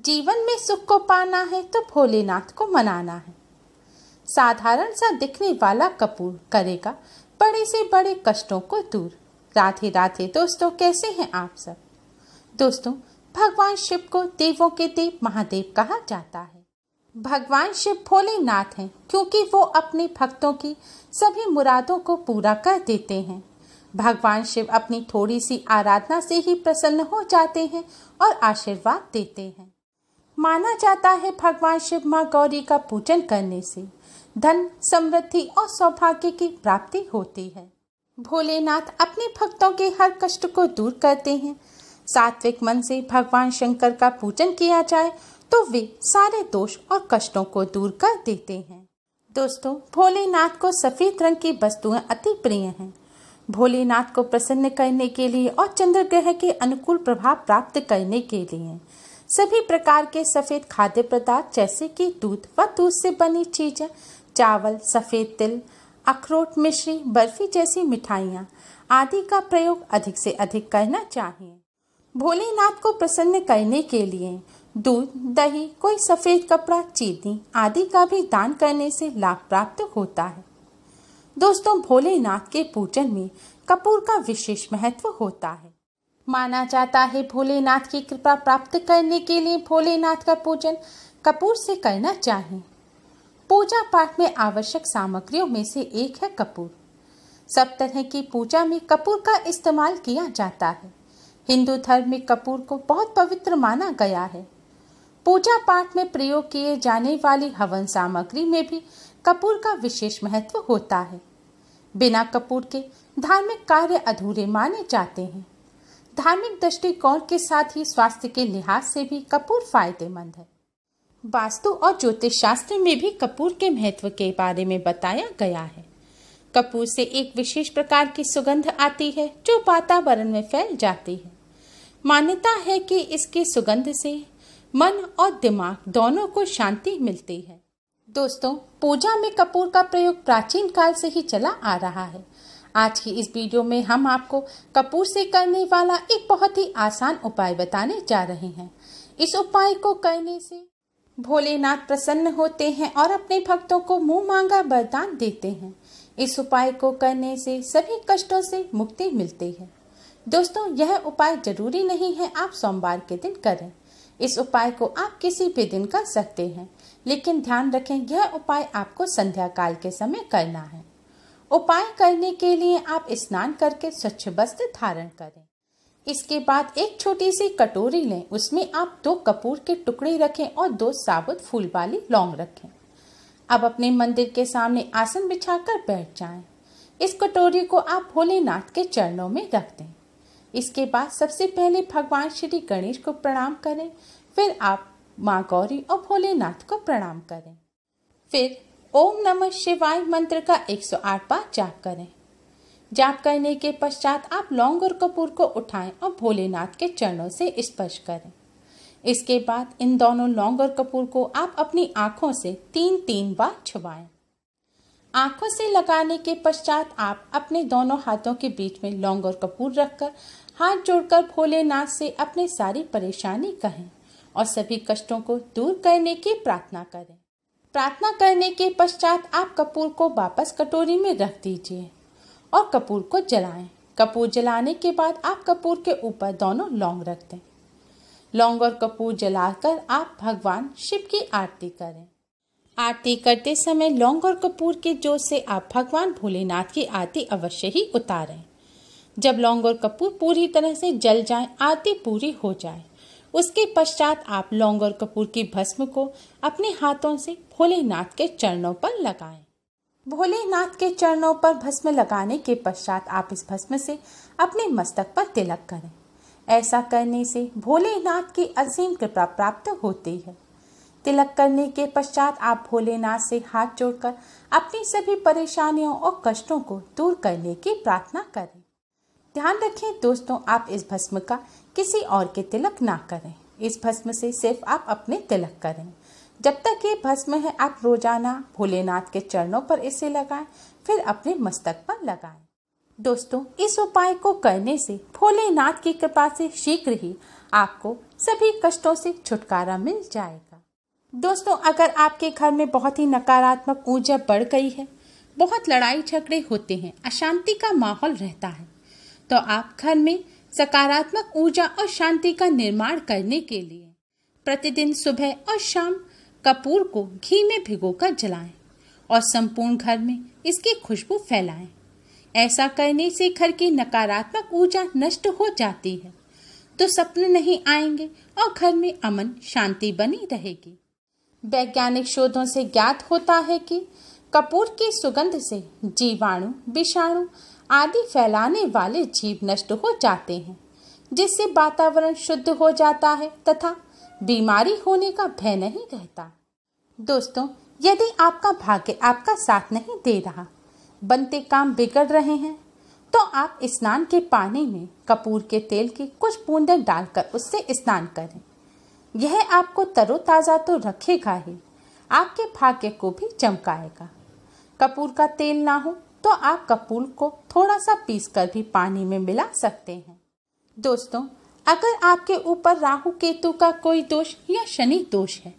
जीवन में सुख को पाना है तो भोलेनाथ को मनाना है साधारण सा दिखने वाला कपूर करेगा बड़े से बड़े कष्टों को दूर राधे राधे दोस्तों कैसे हैं आप सब दोस्तों भगवान शिव को देवों के देव महादेव कहा जाता है भगवान शिव भोलेनाथ हैं क्योंकि वो अपने भक्तों की सभी मुरादों को पूरा कर देते हैं भगवान शिव अपनी थोड़ी सी आराधना से ही प्रसन्न हो जाते हैं और आशीर्वाद देते हैं माना जाता है भगवान शिव माँ गौरी का पूजन करने से धन समृद्धि और सौभाग्य की प्राप्ति होती है भोलेनाथ अपने भक्तों के हर कष्ट को दूर करते हैं सात्विक मन से भगवान शंकर का पूजन किया जाए तो वे सारे दोष और कष्टों को दूर कर देते हैं दोस्तों भोलेनाथ को सफ़ेद रंग की वस्तुएं अति प्रिय हैं भोलेनाथ को प्रसन्न करने के लिए और चंद्र ग्रह के अनुकूल प्रभाव प्राप्त करने के लिए सभी प्रकार के सफ़ेद खाद्य पदार्थ जैसे कि दूध व दूध से बनी चीज़ें चावल सफ़ेद तिल अखरोट मिश्री बर्फ़ी जैसी मिठाइयाँ आदि का प्रयोग अधिक से अधिक करना चाहिए भोलेनाथ को प्रसन्न करने के लिए दूध दही कोई सफ़ेद कपड़ा चीनी आदि का भी दान करने से लाभ प्राप्त होता है दोस्तों भोलेनाथ के पूजन में कपूर का विशेष महत्व होता है माना जाता है भोलेनाथ की कृपा प्राप्त करने के लिए भोलेनाथ का पूजन कपूर से करना चाहिए पूजा पाठ में आवश्यक सामग्रियों में से एक है कपूर सब तरह की पूजा में कपूर का इस्तेमाल किया जाता है हिंदू धर्म में कपूर को बहुत पवित्र माना गया है पूजा पाठ में प्रयोग किए जाने वाली हवन सामग्री में भी कपूर का विशेष महत्व होता है बिना कपूर के धार्मिक कार्य अधूरे माने जाते हैं धार्मिक दृष्टिकोण के साथ ही स्वास्थ्य के लिहाज से भी कपूर फायदेमंद है वास्तु और ज्योतिष शास्त्र में भी कपूर के महत्व के बारे में बताया गया है कपूर से एक विशेष प्रकार की सुगंध आती है जो वातावरण में फैल जाती है मान्यता है कि इसके सुगंध से मन और दिमाग दोनों को शांति मिलती है दोस्तों पूजा में कपूर का प्रयोग प्राचीन काल से ही चला आ रहा है आज की इस वीडियो में हम आपको कपूर से करने वाला एक बहुत ही आसान उपाय बताने जा रहे हैं इस उपाय को करने से भोलेनाथ प्रसन्न होते हैं और अपने भक्तों को मुंह मांगा बरदान देते हैं इस उपाय को करने से सभी कष्टों से मुक्ति मिलती है दोस्तों यह उपाय जरूरी नहीं है आप सोमवार के दिन करें इस उपाय को आप किसी भी दिन कर सकते हैं लेकिन ध्यान रखें यह उपाय आपको संध्या काल के समय करना है उपाय करने के लिए आप स्नान करके स्वच्छ वस्त्र धारण करें इसके बाद एक छोटी सी कटोरी लें उसमें आप दो कपूर के टुकड़े रखें और दो साबुत फूल वाली लौंग रखें अब अपने मंदिर के सामने आसन बिछाकर बैठ जाएं। इस कटोरी को आप भोलेनाथ के चरणों में रख दें इसके बाद सबसे पहले भगवान श्री गणेश को प्रणाम करें फिर आप माँ गौरी और भोलेनाथ को प्रणाम करें फिर ओम नमः शिवाय मंत्र का 108 बार जाप करें जाप करने के पश्चात आप लौंग और कपूर को उठाएं और भोलेनाथ के चरणों से स्पर्श करें इसके बाद इन दोनों लौंग और कपूर को आप अपनी आंखों से तीन तीन बार छुबाएं आंखों से लगाने के पश्चात आप अपने दोनों हाथों के बीच में लौंग और कपूर रखकर हाथ जोड़कर भोलेनाथ से अपनी सारी परेशानी कहें और सभी कष्टों को दूर करने की प्रार्थना करें प्रार्थना करने के पश्चात आप कपूर को वापस कटोरी में रख दीजिए और कपूर को जलाएं। कपूर जलाने के बाद आप कपूर के ऊपर दोनों लौंग रख दें लौंग और कपूर जलाकर आप भगवान शिव की आरती करें आरती करते समय लौंग और कपूर के जोर से आप भगवान भोलेनाथ की आरती अवश्य ही उतारें जब लौंग और कपूर पूरी तरह से जल जाए आरती पूरी हो जाए उसके पश्चात आप लौंग और कपूर की भस्म को अपने हाथों से भोलेनाथ के चरणों पर लगाएं। भोलेनाथ के चरणों पर भस्म लगाने के पश्चात आप इस भस्म से अपने मस्तक पर तिलक करें ऐसा करने से भोलेनाथ की असीम कृपा प्राप्त होती है तिलक करने के पश्चात आप भोलेनाथ से हाथ जोड़कर अपनी सभी परेशानियों और कष्टों को दूर करने की प्रार्थना करें ध्यान रखें दोस्तों आप इस भस्म का किसी और के तिलक ना करें इस भस्म से सिर्फ आप अपने तिलक करें जब तक ये भस्म है आप रोजाना भोलेनाथ के चरणों पर इसे लगाएं फिर अपने मस्तक पर लगाएं दोस्तों इस उपाय को करने से भोलेनाथ की कृपा से शीघ्र ही आपको सभी कष्टों से छुटकारा मिल जाएगा दोस्तों अगर आपके घर में बहुत ही नकारात्मक ऊर्जा बढ़ गई है बहुत लड़ाई झगड़े होते हैं अशांति का माहौल रहता है तो आप घर में सकारात्मक ऊर्जा और शांति का निर्माण करने के लिए प्रतिदिन सुबह और शाम कपूर को घी में भिगोकर जलाएं और संपूर्ण घर में इसकी खुशबू फैलाएं। ऐसा करने से घर की नकारात्मक ऊर्जा नष्ट हो जाती है तो सपने नहीं आएंगे और घर में अमन शांति बनी रहेगी वैज्ञानिक शोधों से ज्ञात होता है कि कपूर की सुगंध से जीवाणु विषाणु आदि फैलाने वाले जीव नष्ट हो जाते हैं जिससे वातावरण शुद्ध हो जाता है तथा बीमारी होने का भय नहीं रहता दोस्तों यदि आपका भाग्य आपका साथ नहीं दे रहा बनते काम बिगड़ रहे हैं तो आप स्नान के पानी में कपूर के तेल की कुछ बूंदें डालकर उससे स्नान करें यह आपको तरोताज़ा तो रखेगा ही आपके भाग्य को भी चमकाएगा कपूर का तेल ना हो तो आप कपूल को थोड़ा सा पीस कर भी पानी में मिला सकते हैं दोस्तों अगर आपके ऊपर राहु केतु का कोई दोष या शनि दोष है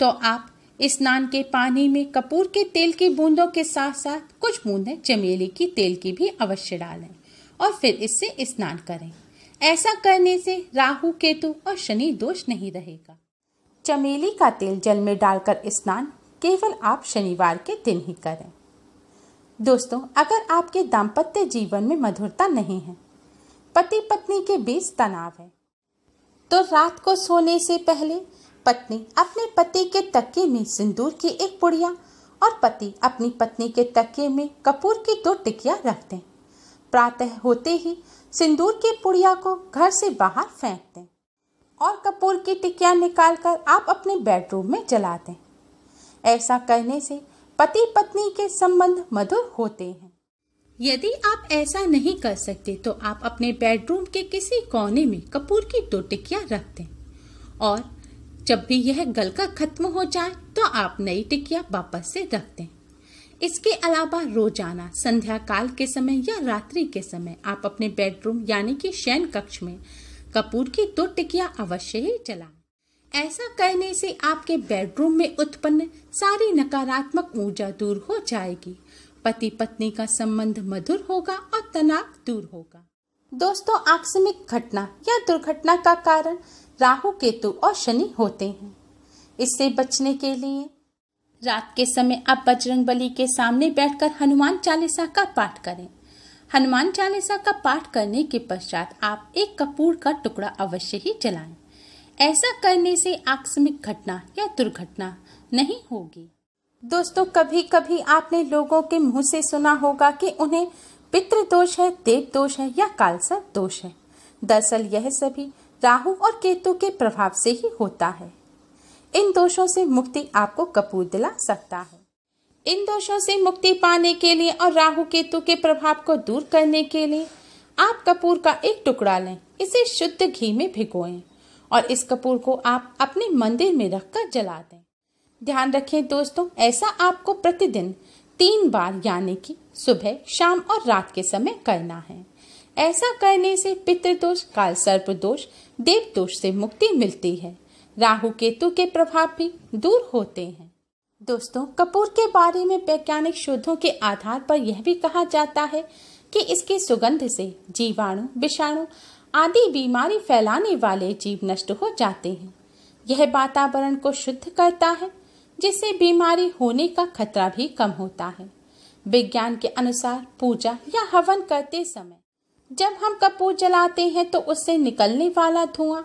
तो आप स्नान के पानी में कपूर के तेल की बूंदों के साथ साथ कुछ बूंदें चमेली की तेल की भी अवश्य डालें और फिर इससे स्नान करें ऐसा करने से राहु केतु और शनि दोष नहीं रहेगा चमेली का तेल जल में डालकर स्नान केवल आप शनिवार के दिन ही करें दोस्तों अगर आपके दाम्पत्य जीवन में मधुरता नहीं है पति पत्नी के बीच तनाव है तो रात को सोने से पहले पत्नी अपने पति के तकिए में सिंदूर की एक पुड़िया और पति अपनी पत्नी के तकिए में कपूर की दो टिकिया रख दें प्रातः होते ही सिंदूर की पुड़िया को घर से बाहर फेंक दें और कपूर की टिकिया निकालकर आप अपने बेडरूम में जला दें ऐसा करने से पति पत्नी के संबंध मधुर होते हैं यदि आप ऐसा नहीं कर सकते तो आप अपने बेडरूम के किसी कोने में कपूर की दो टिकिया रख दें और जब भी यह गलका खत्म हो जाए तो आप नई टिकिया वापस से रख दें इसके अलावा रोजाना संध्या काल के समय या रात्रि के समय आप अपने बेडरूम यानी कि शयन कक्ष में कपूर की दो टिकिया अवश्य ही चला ऐसा करने से आपके बेडरूम में उत्पन्न सारी नकारात्मक ऊर्जा दूर हो जाएगी पति पत्नी का संबंध मधुर होगा और तनाव दूर होगा दोस्तों आकस्मिक घटना या दुर्घटना का कारण राहु केतु और शनि होते हैं इससे बचने के लिए रात के समय आप बजरंग बली के सामने बैठकर हनुमान चालीसा का पाठ करें हनुमान चालीसा का पाठ करने के पश्चात आप एक कपूर का टुकड़ा अवश्य ही जलाएं। ऐसा करने से आकस्मिक घटना या दुर्घटना नहीं होगी दोस्तों कभी कभी आपने लोगों के मुंह से सुना होगा कि उन्हें पितृ दोष है देव दोष है या कालसर दोष है दरअसल यह सभी राहु और केतु के प्रभाव से ही होता है इन दोषों से मुक्ति आपको कपूर दिला सकता है इन दोषों से मुक्ति पाने के लिए और राहु केतु के प्रभाव को दूर करने के लिए आप कपूर का एक टुकड़ा लें इसे शुद्ध घी में भिगोएं और इस कपूर को आप अपने मंदिर में रखकर जला दें ध्यान रखें दोस्तों ऐसा आपको प्रतिदिन तीन बार यानी कि सुबह शाम और रात के समय करना है ऐसा करने से पितृदोष काल सर्प दोष देव दोष से मुक्ति मिलती है राहु केतु के प्रभाव भी दूर होते हैं दोस्तों कपूर के बारे में वैज्ञानिक शोधों के आधार पर यह भी कहा जाता है कि इसकी सुगंध से जीवाणु विषाणु आदि बीमारी फैलाने वाले जीव नष्ट हो जाते हैं यह वातावरण को शुद्ध करता है जिससे बीमारी होने का खतरा भी कम होता है विज्ञान के अनुसार पूजा या हवन करते समय जब हम कपूर जलाते हैं तो उससे निकलने वाला धुआं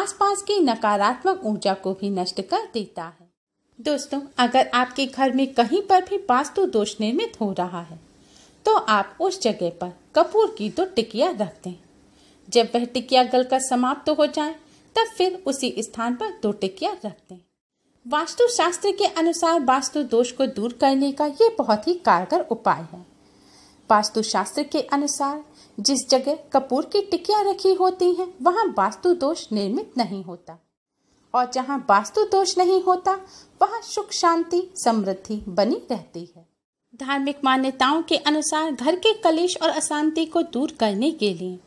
आसपास की नकारात्मक ऊर्जा को भी नष्ट कर देता है दोस्तों अगर आपके घर में कहीं पर भी वास्तु दोष निर्मित हो रहा है तो आप उस जगह पर कपूर की दो तो टिकिया रख दें जब वह टिकिया गलकर समाप्त तो हो जाए तब फिर उसी स्थान पर दो टिकिया रख दें शास्त्र के अनुसार वास्तु दोष को दूर करने का ये बहुत ही कारगर उपाय है वास्तु शास्त्र के अनुसार जिस जगह कपूर की टिकिया रखी होती हैं वहां वास्तु दोष निर्मित नहीं होता और जहां वास्तु दोष नहीं होता वहां सुख शांति समृद्धि बनी रहती है धार्मिक मान्यताओं के अनुसार घर के कलेश और अशांति को दूर करने के लिए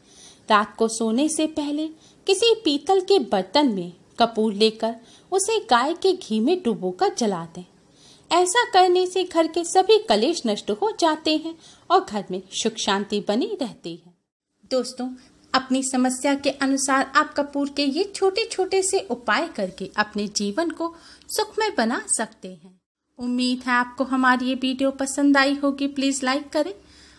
रात को सोने से पहले किसी पीतल के बर्तन में कपूर लेकर उसे गाय के घी में डुबोकर जला दें ऐसा करने से घर के सभी कलेश नष्ट हो जाते हैं और घर में सुख शांति बनी रहती है दोस्तों अपनी समस्या के अनुसार आप कपूर के ये छोटे छोटे से उपाय करके अपने जीवन को सुखमय बना सकते हैं उम्मीद है आपको हमारी ये वीडियो पसंद आई होगी प्लीज़ लाइक करें